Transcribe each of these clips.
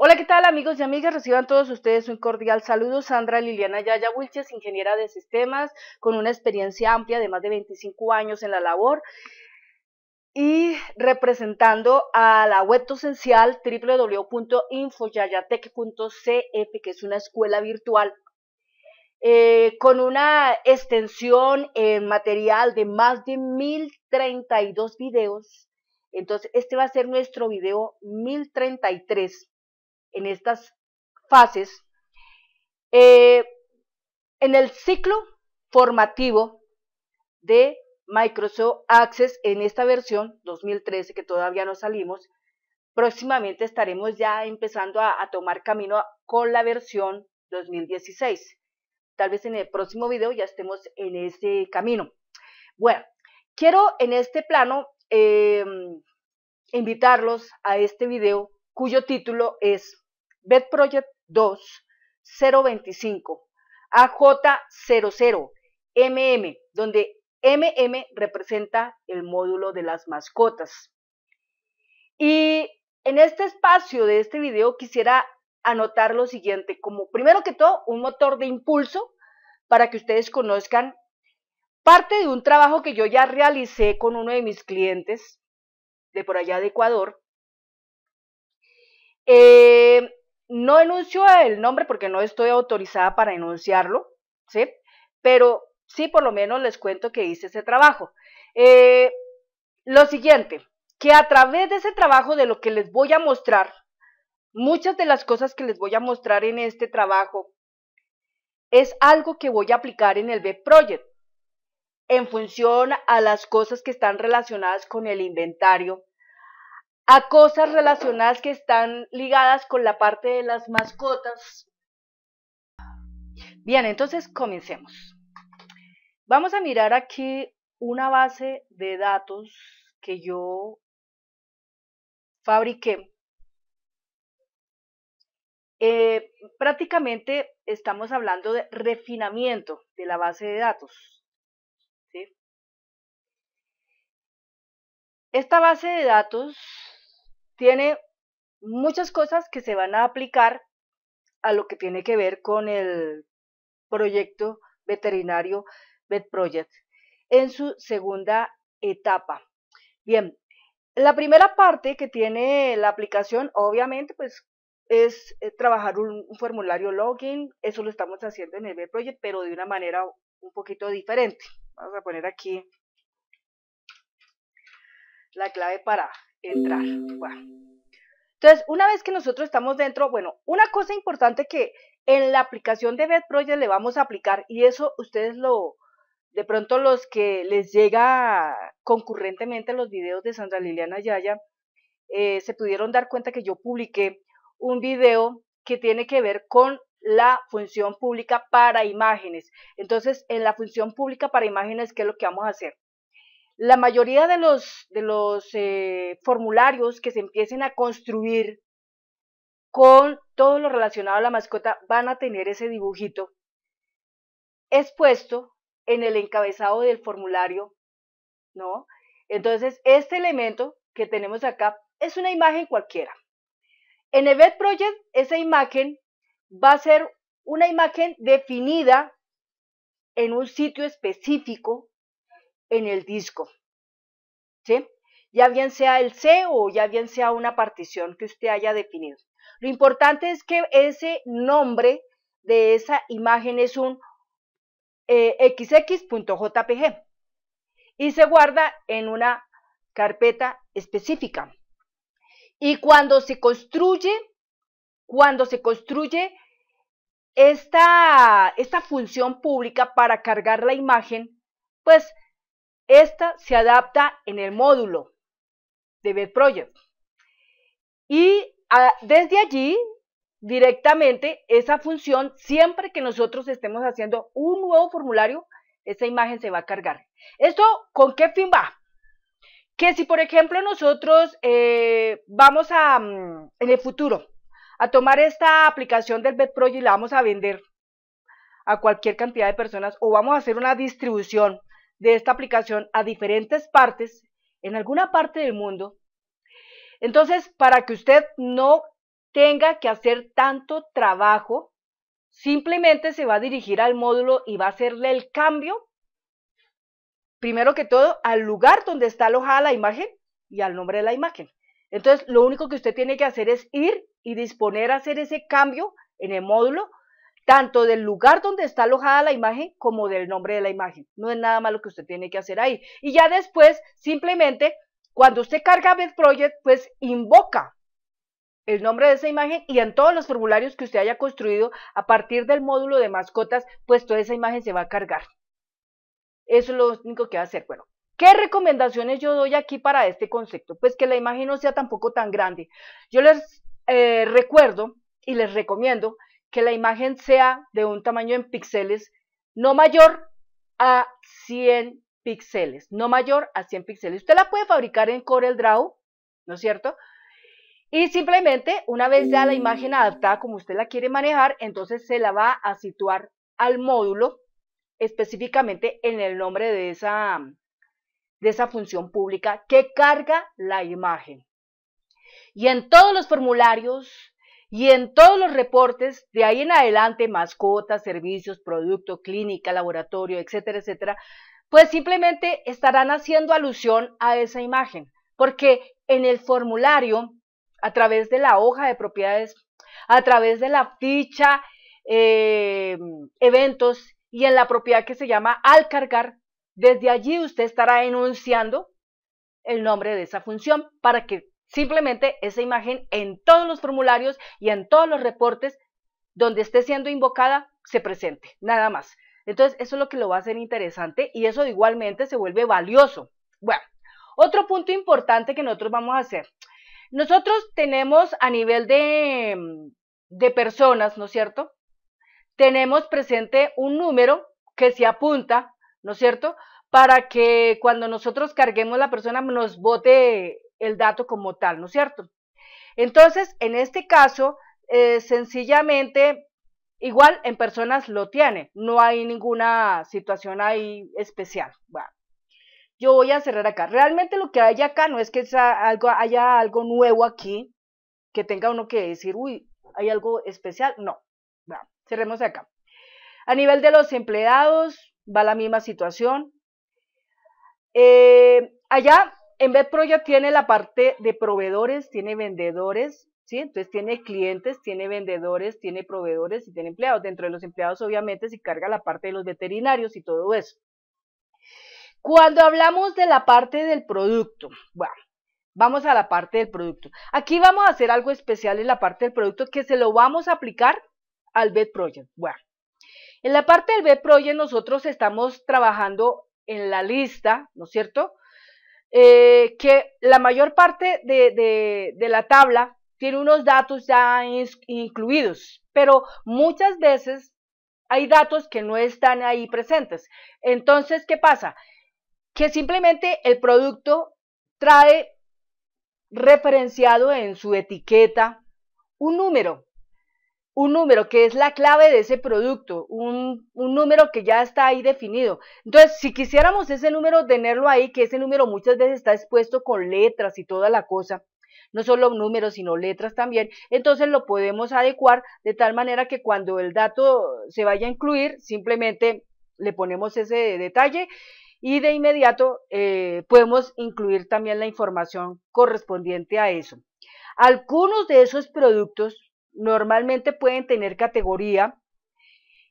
Hola, ¿qué tal amigos y amigas? Reciban todos ustedes un cordial saludo. Sandra Liliana Yaya Wilches, ingeniera de sistemas, con una experiencia amplia de más de 25 años en la labor y representando a la web docencial www.infoyayatec.cf, que es una escuela virtual, eh, con una extensión en material de más de 1032 videos. Entonces, este va a ser nuestro video 1033 en estas fases, eh, en el ciclo formativo de Microsoft Access en esta versión 2013 que todavía no salimos, próximamente estaremos ya empezando a, tomar camino con la versión 2016 tal vez en el próximo video ya estemos en ese camino. Bueno, quiero en este plano eh, invitarlos a este video cuyo título es BED Project 2025 AJ00 MM, donde MM representa el módulo de las mascotas. Y en este espacio de este video quisiera anotar lo siguiente, como primero que todo, un motor de impulso para que ustedes conozcan parte de un trabajo que yo ya realicé con uno de mis clientes de por allá de Ecuador, eh, no enuncio el nombre porque no estoy autorizada para enunciarlo, ¿sí? Pero sí, por lo menos les cuento que hice ese trabajo. Eh, lo siguiente, que a través de ese trabajo de lo que les voy a mostrar, muchas de las cosas que les voy a mostrar en este trabajo es algo que voy a aplicar en el B-Project en función a las cosas que están relacionadas con el inventario a cosas relacionadas que están ligadas con la parte de las mascotas. Bien, entonces comencemos. Vamos a mirar aquí una base de datos que yo fabriqué. Eh, prácticamente estamos hablando de refinamiento de la base de datos. Esta base de datos tiene muchas cosas que se van a aplicar a lo que tiene que ver con el proyecto veterinario Vet Project en su segunda etapa. Bien, la primera parte que tiene la aplicación, obviamente, pues es eh, trabajar un, formulario login, eso lo estamos haciendo en el BED Project, pero de una manera un poquito diferente. Vamos a poner aquí la clave para entrar. Entonces, una vez que nosotros estamos dentro, bueno, una cosa importante que en la aplicación de Bed le vamos a aplicar, y eso ustedes lo, de pronto los que les llega concurrentemente los videos de Sandra Liliana Yaya, eh, se pudieron dar cuenta que yo publiqué un video que tiene que ver con la función pública para imágenes. Entonces, en la función pública para imágenes, ¿qué es lo que vamos a hacer? la mayoría de los, de los eh, formularios que se empiecen a construir con todo lo relacionado a la mascota van a tener ese dibujito expuesto en el encabezado del formulario, ¿no? Entonces, este elemento que tenemos acá es una imagen cualquiera. En el Event Project, esa imagen va a ser una imagen definida en un sitio específico en el disco, ¿sí? Ya bien sea el C o ya bien sea una partición que usted haya definido. Lo importante es que ese nombre de esa imagen es un eh, xx.jpg y se guarda en una carpeta específica. Y cuando se construye, cuando se construye esta, esta función pública para cargar la imagen, pues esta se adapta en el módulo de Bed Project. Y desde allí, directamente, esa función, siempre que nosotros estemos haciendo un nuevo formulario, esa imagen se va a cargar. ¿Esto con qué fin va? Que si, por ejemplo, nosotros eh, vamos a, mm, en el futuro, a tomar esta aplicación del Project y la vamos a vender a cualquier cantidad de personas o vamos a hacer una distribución de esta aplicación a diferentes partes, en alguna parte del mundo. Entonces, para que usted no tenga que hacer tanto trabajo, simplemente se va a dirigir al módulo y va a hacerle el cambio, primero que todo, al lugar donde está alojada la imagen y al nombre de la imagen. Entonces, lo único que usted tiene que hacer es ir y disponer a hacer ese cambio en el módulo tanto del lugar donde está alojada la imagen como del nombre de la imagen. No es nada malo que usted tiene que hacer ahí. Y ya después, simplemente, cuando usted carga Project, pues invoca el nombre de esa imagen y en todos los formularios que usted haya construido a partir del módulo de mascotas, pues toda esa imagen se va a cargar. Eso es lo único que va a hacer. Bueno, ¿Qué recomendaciones yo doy aquí para este concepto? Pues que la imagen no sea tampoco tan grande. Yo les eh, recuerdo y les recomiendo que la imagen sea de un tamaño en píxeles no mayor a 100 píxeles, no mayor a 100 píxeles. Usted la puede fabricar en CorelDRAW, ¿no es cierto? Y simplemente, una vez ya la imagen adaptada como usted la quiere manejar, entonces se la va a situar al módulo, específicamente en el nombre de esa, de esa función pública que carga la imagen. Y en todos los formularios y en todos los reportes, de ahí en adelante, mascotas, servicios, producto, clínica, laboratorio, etcétera, etcétera, pues simplemente estarán haciendo alusión a esa imagen, porque en el formulario, a través de la hoja de propiedades, a través de la ficha em, eventos y en la propiedad que se llama al cargar, desde allí usted estará enunciando el nombre de esa función para que simplemente esa imagen en todos los formularios y en todos los reportes donde esté siendo invocada se presente, nada más. Entonces, eso es lo que lo va a hacer interesante y eso igualmente se vuelve valioso. Bueno, otro punto importante que nosotros vamos a hacer. Nosotros tenemos a nivel de, mm, personas, ¿no es cierto? Tenemos presente un número que se apunta, ¿no es cierto? Para que cuando nosotros carguemos la persona nos vote el dato como tal, ¿no es cierto? Entonces, en este caso, eh, sencillamente, igual en personas lo tiene, no hay ninguna situación ahí especial. Bueno, yo voy a cerrar acá. Realmente lo que hay acá no es que haya algo nuevo aquí, que tenga uno que decir, uy, hay algo especial, no. cerremos acá. A nivel de los empleados, va la misma situación. Eh, allá en BED ya tiene la parte de proveedores, tiene vendedores, ¿sí? Entonces tiene clientes, tiene vendedores, tiene proveedores y tiene empleados. Dentro de los empleados, obviamente, se carga la parte de los veterinarios y todo eso. Cuando hablamos de la parte del producto, bueno, vamos a la parte del producto. Aquí vamos a hacer algo especial en la parte del producto que se lo vamos a aplicar al BED Project. Bueno, en la parte del BED Project nosotros estamos trabajando en la lista, ¿no es cierto? Eh, que la mayor parte de, de, de, la tabla tiene unos datos ya incluidos, pero muchas veces hay datos que no están ahí presentes. Entonces, ¿qué pasa? Que simplemente el producto trae referenciado en su etiqueta un número un número que es la clave de ese producto, un, número que ya está ahí definido. Entonces, si quisiéramos ese número, tenerlo ahí, que ese número muchas veces está expuesto con letras y toda la cosa, no solo números, sino letras también, entonces lo podemos adecuar de tal manera que cuando el dato se vaya a incluir, simplemente le ponemos ese detalle y de inmediato eh, podemos incluir también la información correspondiente a eso. Algunos de esos productos normalmente pueden tener categoría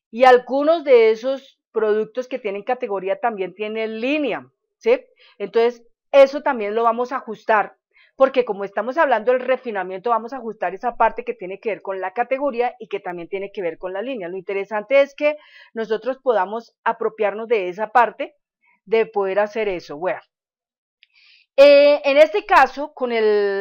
y algunos de esos productos que tienen categoría también tienen línea, ¿sí? Entonces, eso también lo vamos a ajustar, porque como estamos hablando del refinamiento, vamos a ajustar esa parte que tiene que ver con la categoría y que también tiene que ver con la línea. Lo interesante es que nosotros podamos apropiarnos de esa parte, de poder hacer eso. Bueno, eh, en este caso, con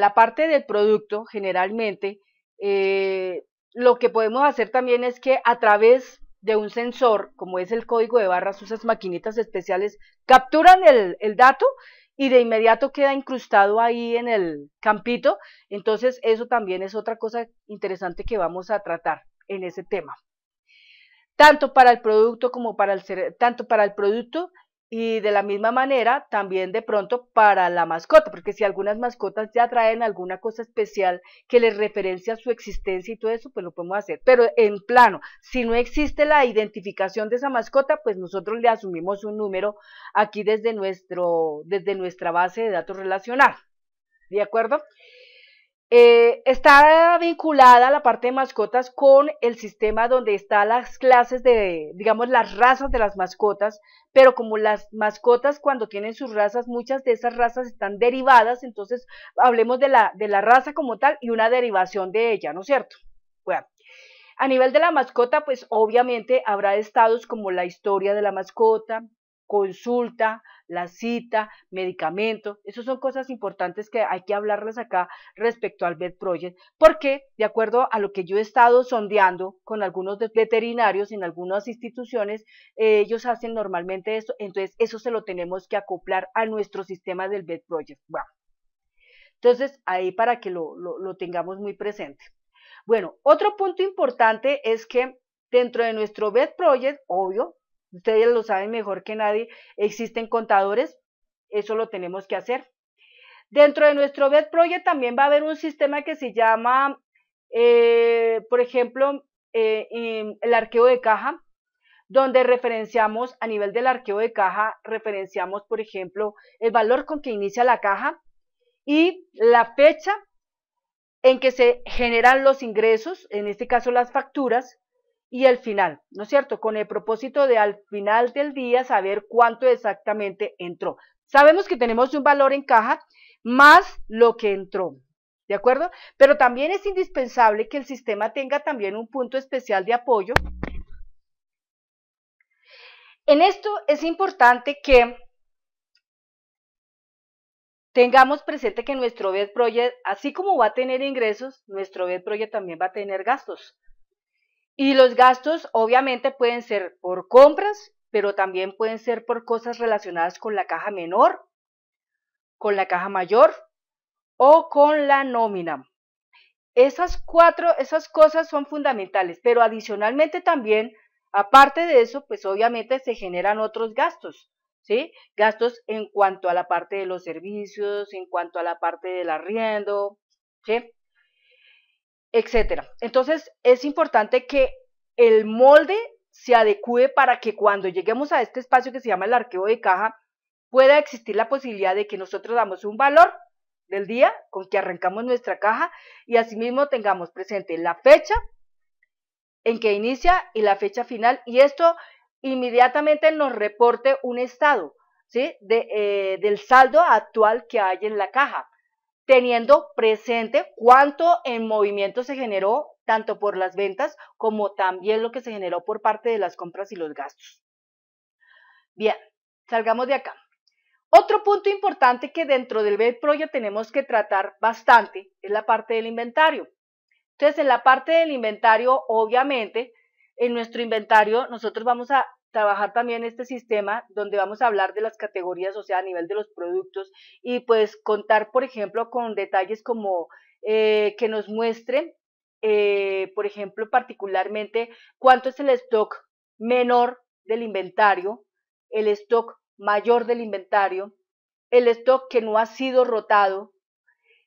la parte del producto, generalmente, eh, lo que podemos hacer también es que a través de un sensor, como es el código de barras, esas maquinitas especiales capturan el, dato y de inmediato queda incrustado ahí en el campito. Entonces, eso también es otra cosa interesante que vamos a tratar en ese tema. Tanto para el producto como para el tanto para el producto y de la misma manera, también de pronto para la mascota, porque si algunas mascotas ya traen alguna cosa especial que les referencia su existencia y todo eso, pues lo podemos hacer. Pero en plano, si no existe la identificación de esa mascota, pues nosotros le asumimos un número aquí desde, nuestro, desde nuestra base de datos relacional. ¿De acuerdo? Eh, está vinculada la parte de mascotas con el sistema donde están las clases de, digamos, las razas de las mascotas, pero como las mascotas cuando tienen sus razas, muchas de esas razas están derivadas, entonces hablemos de la, de la raza como tal y una derivación de ella, ¿no es cierto? Bueno, a nivel de la mascota, pues obviamente habrá estados como la historia de la mascota, consulta, la cita, medicamento, Esas son cosas importantes que hay que hablarles acá respecto al Vet Project, porque de acuerdo a lo que yo he estado sondeando con algunos veterinarios en algunas instituciones, eh, ellos hacen normalmente esto, entonces eso se lo tenemos que acoplar a nuestro sistema del Vet Project. Bueno, entonces ahí para que lo, lo, tengamos muy presente. Bueno, otro punto importante es que dentro de nuestro BED Project, obvio, ustedes lo saben mejor que nadie, existen contadores, eso lo tenemos que hacer. Dentro de nuestro Bed Project también va a haber un sistema que se llama, eh, por ejemplo, eh, el arqueo de caja, donde referenciamos a nivel del arqueo de caja, referenciamos, por ejemplo, el valor con que inicia la caja y la fecha en que se generan los ingresos, en este caso las facturas, y el final, ¿no es cierto? Con el propósito de al final del día saber cuánto exactamente entró. Sabemos que tenemos un valor en caja más lo que entró, ¿de acuerdo? Pero también es indispensable que el sistema tenga también un punto especial de apoyo. En esto es importante que tengamos presente que nuestro BED Project, así como va a tener ingresos, nuestro BED Project también va a tener gastos. Y los gastos obviamente pueden ser por compras, pero también pueden ser por cosas relacionadas con la caja menor, con la caja mayor o con la nómina. Esas cuatro, esas cosas son fundamentales, pero adicionalmente también, aparte de eso, pues obviamente se generan otros gastos, ¿sí? Gastos en cuanto a la parte de los servicios, en cuanto a la parte del arriendo, ¿sí? etcétera. Entonces, es importante que el molde se adecue para que cuando lleguemos a este espacio que se llama el arqueo de caja, pueda existir la posibilidad de que nosotros damos un valor del día con que arrancamos nuestra caja y asimismo tengamos presente la fecha en que inicia y la fecha final y esto inmediatamente nos reporte un estado eh, del saldo actual que hay en la caja teniendo presente cuánto en movimiento se generó tanto por las ventas como también lo que se generó por parte de las compras y los gastos. Bien, salgamos de acá. Otro punto importante que dentro del Bed ya tenemos que tratar bastante es la parte del inventario. Entonces, en la parte del inventario, obviamente, en nuestro inventario nosotros vamos a trabajar también este sistema donde vamos a hablar de las categorías, o sea, a nivel de los productos y pues contar, por ejemplo, con detalles como eh, que nos muestren, eh, por ejemplo, particularmente cuánto es el stock menor del inventario, el stock mayor del inventario, el stock que no ha sido rotado,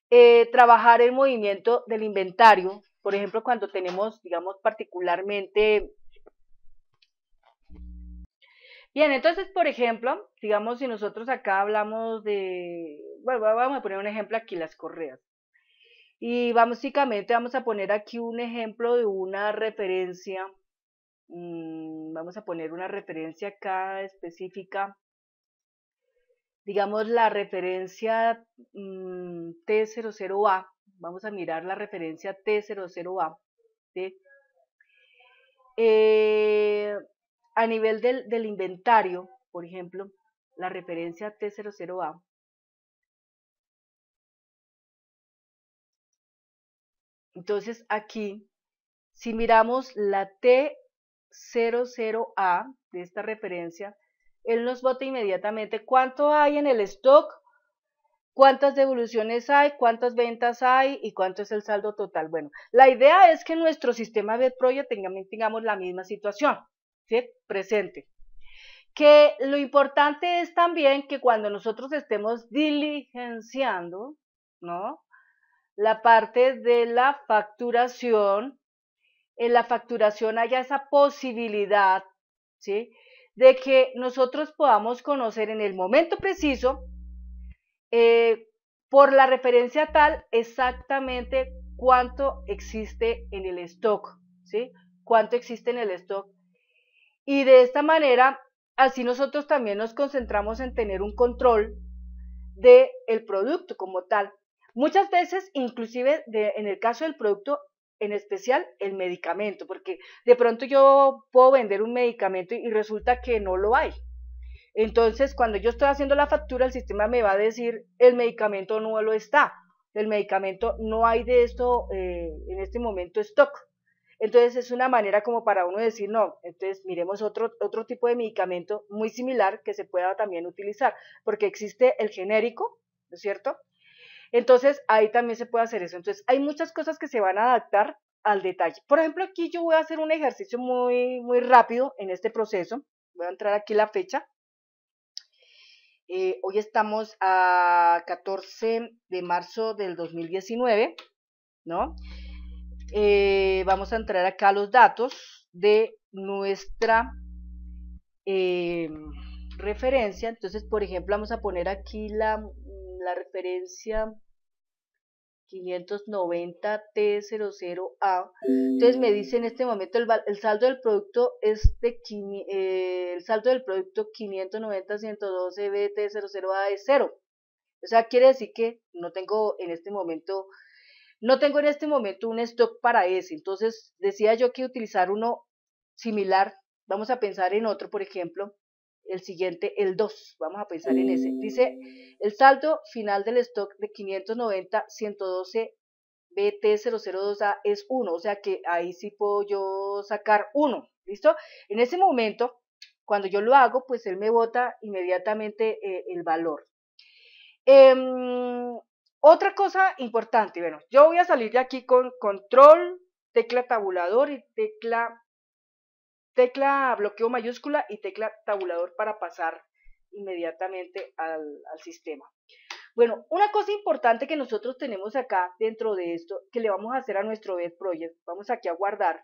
eh, trabajar el movimiento del inventario, por ejemplo, cuando tenemos, digamos, particularmente Bien, entonces, por ejemplo, digamos si nosotros acá hablamos de, bueno, vamos a poner un ejemplo aquí, las correas. Y básicamente vamos a poner aquí un ejemplo de una referencia, mm, vamos a poner una referencia acá específica, digamos la referencia mm, T00A, vamos a mirar la referencia T00A, a Eh, a nivel del, inventario, por ejemplo, la referencia T00A, Entonces aquí, si miramos la T00A de esta referencia, él nos bota inmediatamente cuánto hay en el stock, cuántas devoluciones hay, cuántas ventas hay y cuánto es el saldo total. Bueno, la idea es que en nuestro sistema de tenga, tengamos la misma situación. Presente. Que lo importante es también que cuando nosotros estemos diligenciando, ¿no? La parte de la facturación, en la facturación haya esa posibilidad, ¿sí? De que nosotros podamos conocer en el momento preciso, eh, por la referencia tal, exactamente cuánto existe en el stock, ¿sí? Cuánto existe en el stock y de esta manera, así nosotros también nos concentramos en tener un control del el producto como tal. Muchas veces, inclusive de, en el caso del producto, en especial el medicamento, porque de pronto yo puedo vender un medicamento y, resulta que no lo hay. Entonces, cuando yo estoy haciendo la factura, el sistema me va a decir, el medicamento no lo está, el medicamento no hay de esto eh, en este momento stock. Entonces es una manera como para uno decir, no, entonces miremos otro, otro tipo de medicamento muy similar que se pueda también utilizar, porque existe el genérico, ¿no es cierto? Entonces ahí también se puede hacer eso. Entonces hay muchas cosas que se van a adaptar al detalle. Por ejemplo, aquí yo voy a hacer un ejercicio muy, muy rápido en este proceso. Voy a entrar aquí la fecha. Eh, hoy estamos a 14 de marzo del 2019, ¿no? Eh, vamos a entrar acá los datos de nuestra eh, referencia. Entonces, por ejemplo, vamos a poner aquí la, referencia 590T00A. Entonces me dice en este momento el, saldo del producto es de eh, el saldo del producto 590-112BT00A es 0. O sea, quiere decir que no tengo en este momento no tengo en este momento un stock para ese, entonces decía yo que utilizar uno similar, vamos a pensar en otro, por ejemplo, el siguiente, el 2, vamos a pensar en ese. Dice, el saldo final del stock de 590, 112 BT002A es 1, o sea que ahí sí puedo yo sacar 1, ¿listo? En ese momento, cuando yo lo hago, pues él me bota inmediatamente eh, el valor. Em, otra cosa importante, bueno, yo voy a salir de aquí con control, tecla tabulador y tecla, tecla bloqueo mayúscula y tecla tabulador para pasar inmediatamente al, sistema. Bueno, una cosa importante que nosotros tenemos acá dentro de esto, que le vamos a hacer a nuestro Bed Project, vamos aquí a guardar.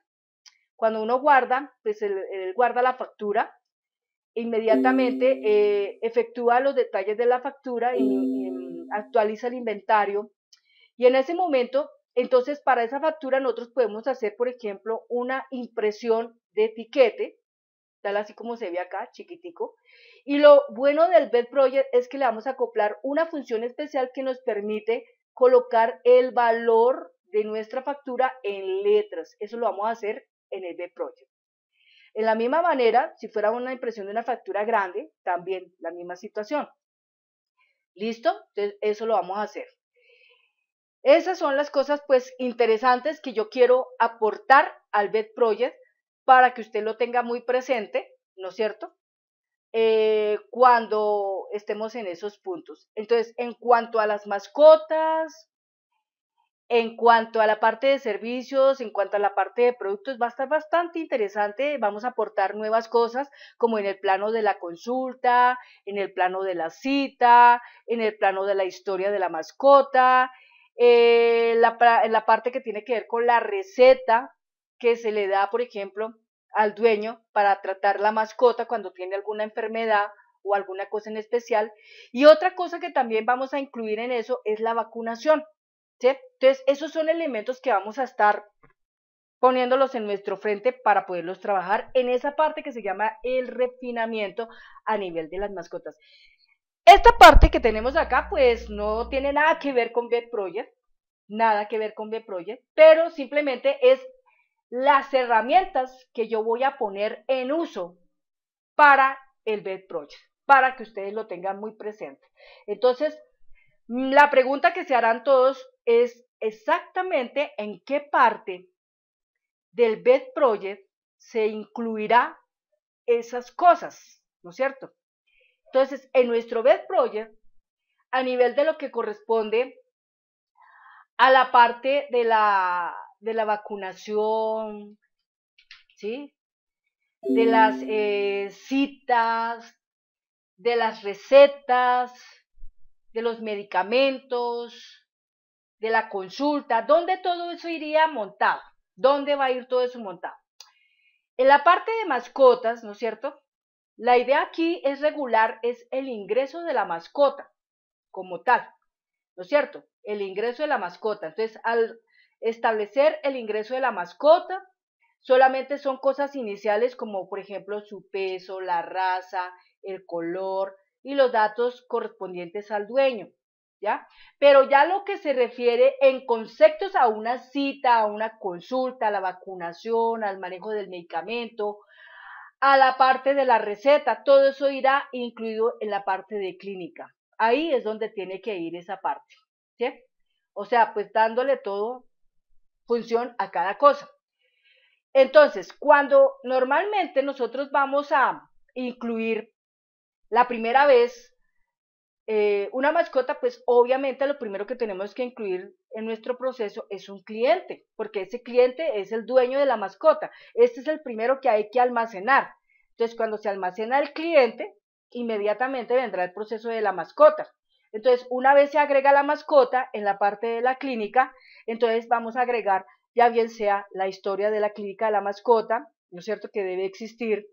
Cuando uno guarda, pues él, guarda la factura, inmediatamente mm. eh, efectúa los detalles de la factura y actualiza el inventario. Y en ese momento, entonces para esa factura nosotros podemos hacer, por ejemplo, una impresión de etiquete, tal así como se ve acá, chiquitico. Y lo bueno del Bed Project es que le vamos a acoplar una función especial que nos permite colocar el valor de nuestra factura en letras. Eso lo vamos a hacer en el Bed Project. En la misma manera, si fuera una impresión de una factura grande, también la misma situación. ¿Listo? Entonces, eso lo vamos a hacer. Esas son las cosas pues interesantes que yo quiero aportar al BED Project para que usted lo tenga muy presente, ¿no es cierto? Eh, cuando estemos en esos puntos. Entonces, en cuanto a las mascotas, en cuanto a la parte de servicios, en cuanto a la parte de productos, va a estar bastante interesante. Vamos a aportar nuevas cosas como en el plano de la consulta, en el plano de la cita, en el plano de la historia de la mascota, en eh, la parte que tiene que ver con la receta que se le da, por ejemplo, al dueño para tratar la mascota cuando tiene alguna enfermedad o alguna cosa en especial. Y otra cosa que también vamos a incluir en eso es la vacunación entonces, esos son elementos que vamos a estar poniéndolos en nuestro frente para poderlos trabajar en esa parte que se llama el refinamiento a nivel de las mascotas. Esta parte que tenemos acá, pues no tiene nada que ver con Bed Project, nada que ver con Bed Project, pero simplemente es las herramientas que yo voy a poner en uso para el Bed Project, para que ustedes lo tengan muy presente. Entonces, la pregunta que se harán todos es exactamente en qué parte del BED Project se incluirá esas cosas, ¿no es cierto? Entonces, en nuestro BED Project, a nivel de lo que corresponde a la parte de la, vacunación, ¿sí? De las eh, citas, de las recetas, de los medicamentos, de la consulta, dónde todo eso iría montado, dónde va a ir todo eso montado. En la parte de mascotas, ¿no es cierto? La idea aquí es regular, es el ingreso de la mascota como tal, ¿no es cierto? El ingreso de la mascota. Entonces, al establecer el ingreso de la mascota, solamente son cosas iniciales como, por ejemplo, su peso, la raza, el color y los datos correspondientes al dueño. Pero ya lo que se refiere en conceptos a una cita, a una consulta, a la vacunación, al manejo del medicamento, a la parte de la receta, todo eso irá incluido en la parte de clínica. Ahí es donde tiene que ir esa parte, ¿sí? O sea, pues dándole todo función a cada cosa. Entonces, cuando normalmente nosotros vamos a incluir la primera vez eh, una mascota, pues obviamente lo primero que tenemos que incluir en nuestro proceso es un cliente, porque ese cliente es el dueño de la mascota. Este es el primero que hay que almacenar. Entonces, cuando se almacena el cliente, inmediatamente vendrá el proceso de la mascota. Entonces, una vez se agrega la mascota en la parte de la clínica, entonces vamos a agregar ya bien sea la historia de la clínica de la mascota, ¿no es cierto?, que debe existir,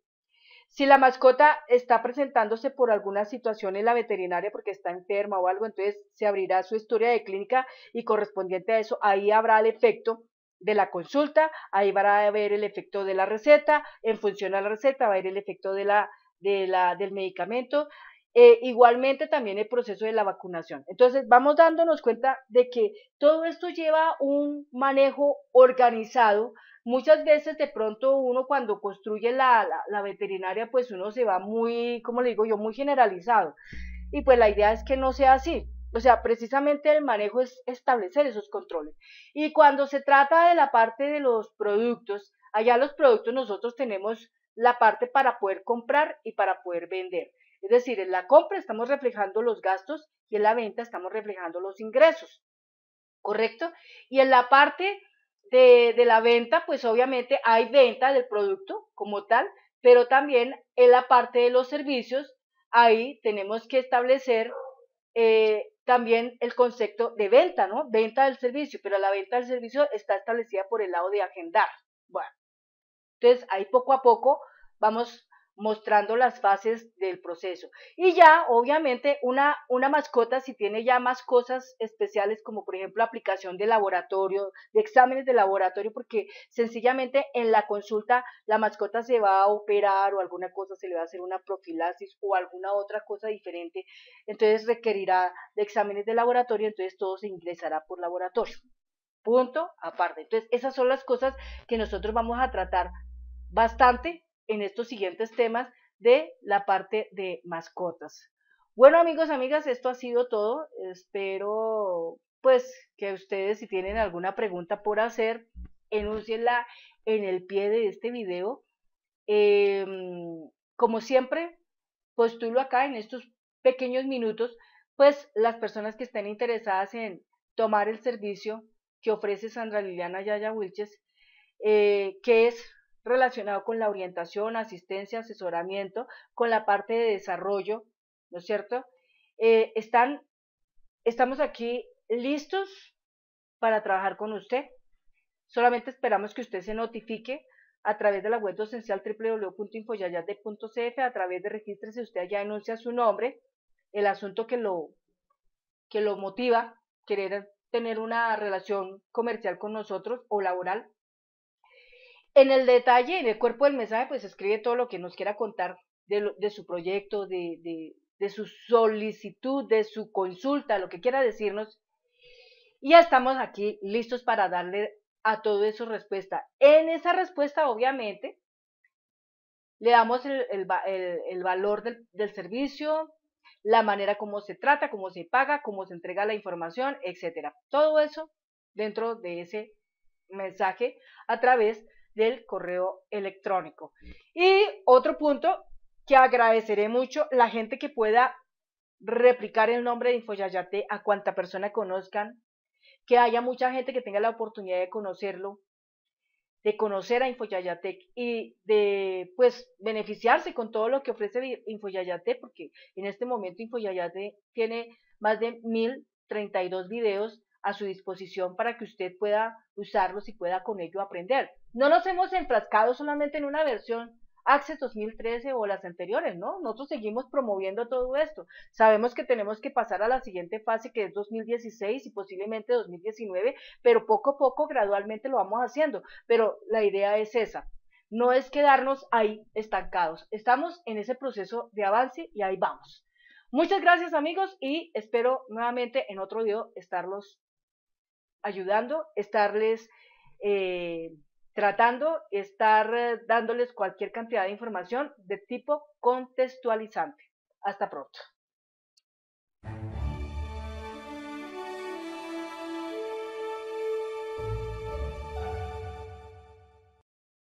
si la mascota está presentándose por alguna situación en la veterinaria porque está enferma o algo, entonces se abrirá su historia de clínica y correspondiente a eso, ahí habrá el efecto de la consulta, ahí va a haber el efecto de la receta, en función a la receta va a haber el efecto de la, del medicamento, eh, igualmente también el proceso de la vacunación. Entonces vamos dándonos cuenta de que todo esto lleva un manejo organizado Muchas veces de pronto uno cuando construye la, veterinaria, pues uno se va muy, como le digo yo, muy generalizado. Y pues la idea es que no sea así. O sea, precisamente el manejo es establecer esos controles. Y cuando se trata de la parte de los productos, allá los productos nosotros tenemos la parte para poder comprar y para poder vender. Es decir, en la compra estamos reflejando los gastos y en la venta estamos reflejando los ingresos. ¿Correcto? Y en la parte de, la venta, pues obviamente hay venta del producto como tal, pero también en la parte de los servicios, ahí tenemos que establecer eh, también el concepto de venta, ¿no? Venta del servicio, pero la venta del servicio está establecida por el lado de agendar. Bueno, entonces ahí poco a poco vamos mostrando las fases del proceso. Y ya, obviamente, una, una mascota, si tiene ya más cosas especiales, como por ejemplo aplicación de laboratorio, de exámenes de laboratorio, porque sencillamente en la consulta la mascota se va a operar o alguna cosa, se le va a hacer una profilaxis o alguna otra cosa diferente, entonces requerirá de exámenes de laboratorio, entonces todo se ingresará por laboratorio. Punto aparte. Entonces, esas son las cosas que nosotros vamos a tratar bastante en estos siguientes temas de la parte de mascotas. Bueno amigos, amigas, esto ha sido todo. Espero pues que ustedes si tienen alguna pregunta por hacer, enuncienla en el pie de este video. Em, como siempre, postulo pues, acá en estos pequeños minutos, pues las personas que estén interesadas en tomar el servicio que ofrece Sandra Liliana Yaya Wilches, eh, que es relacionado con la orientación, asistencia, asesoramiento, con la parte de desarrollo, ¿no es cierto? Eh, están, estamos aquí listos para trabajar con usted. Solamente esperamos que usted se notifique a través de la web docencial www.infoyayate.cf, a través de regístrese, usted ya enuncia su nombre, el asunto que lo, que lo motiva, querer tener una relación comercial con nosotros o laboral, en el detalle, en el cuerpo del mensaje, pues escribe todo lo que nos quiera contar de, su proyecto, de, su solicitud, de su consulta, lo que quiera decirnos. Y ya estamos aquí listos para darle a todo eso respuesta. En esa respuesta, obviamente, le damos el, valor del, servicio, la manera como se trata, cómo se paga, cómo se entrega la información, etcétera. Todo eso dentro de ese mensaje a través del correo electrónico. Mm. Y otro punto que agradeceré mucho la gente que pueda replicar el nombre de Infoyayate a cuanta persona conozcan, que haya mucha gente que tenga la oportunidad de conocerlo, de conocer a Infoyayatec y de pues beneficiarse con todo lo que ofrece Infoyayate, porque en este momento Infoyayate tiene más de 1032 videos a su disposición para que usted pueda usarlos y pueda con ello aprender. No nos hemos enfrascado solamente en una versión Access 2013 o las anteriores, ¿no? Nosotros seguimos promoviendo todo esto. Sabemos que tenemos que pasar a la siguiente fase que es 2016 y posiblemente 2019, pero poco a poco gradualmente lo vamos haciendo. Pero la idea es esa. No es quedarnos ahí estancados. Estamos en ese proceso de avance y ahí vamos. Muchas gracias amigos y espero nuevamente en otro video estarlos ayudando, estarles eh, tratando, estar eh, dándoles cualquier cantidad de información de tipo contextualizante. Hasta pronto.